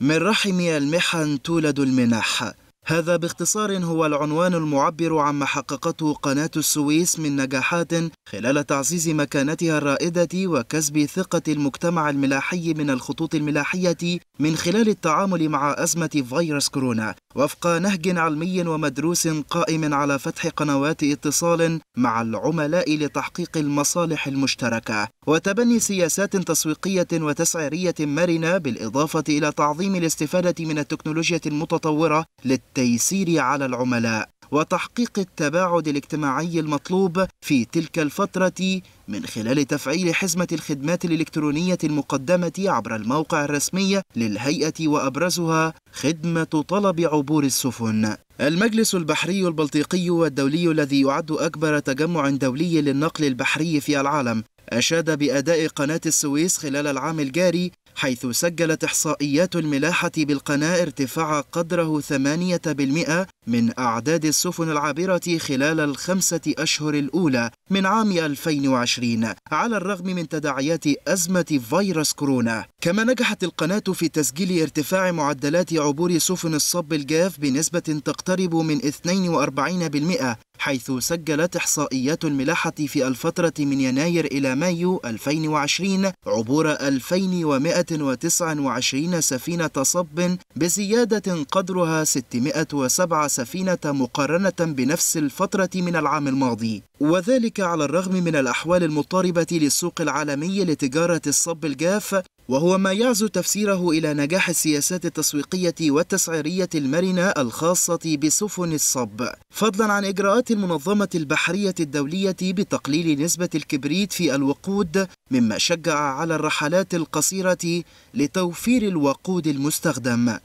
من رحم المحن تولد المنح هذا باختصار هو العنوان المعبر عما حققته قناة السويس من نجاحات خلال تعزيز مكانتها الرائدة وكسب ثقة المجتمع الملاحي من الخطوط الملاحية من خلال التعامل مع أزمة فيروس كورونا وفق نهج علمي ومدروس قائم على فتح قنوات اتصال مع العملاء لتحقيق المصالح المشتركة وتبني سياسات تسويقية وتسعيرية مرنة بالإضافة إلى تعظيم الاستفادة من التكنولوجيا المتطورة للتيسير على العملاء وتحقيق التباعد الاجتماعي المطلوب في تلك الفترة من خلال تفعيل حزمة الخدمات الإلكترونية المقدمة عبر الموقع الرسمي للهيئة وأبرزها خدمة طلب عبور السفن المجلس البحري البلطيقي والدولي الذي يعد أكبر تجمع دولي للنقل البحري في العالم أشاد بأداء قناة السويس خلال العام الجاري حيث سجلت إحصائيات الملاحة بالقناة ارتفاع قدره 8% من أعداد السفن العابرة خلال الخمسة أشهر الأولى من عام 2020 على الرغم من تداعيات أزمة فيروس كورونا كما نجحت القناة في تسجيل ارتفاع معدلات عبور سفن الصب الجاف بنسبة تقترب من 42% حيث سجلت إحصائيات الملاحة في الفترة من يناير إلى مايو 2020 عبور 2129 سفينة صب بزيادة قدرها 607 سفينة مقارنة بنفس الفترة من العام الماضي وذلك على الرغم من الأحوال المضطربة للسوق العالمي لتجارة الصب الجاف وهو ما يعزو تفسيره إلى نجاح السياسات التسويقية والتسعيرية المرنة الخاصة بسفن الصب فضلا عن إجراءات المنظمة البحرية الدولية بتقليل نسبة الكبريت في الوقود مما شجع على الرحلات القصيرة لتوفير الوقود المستخدم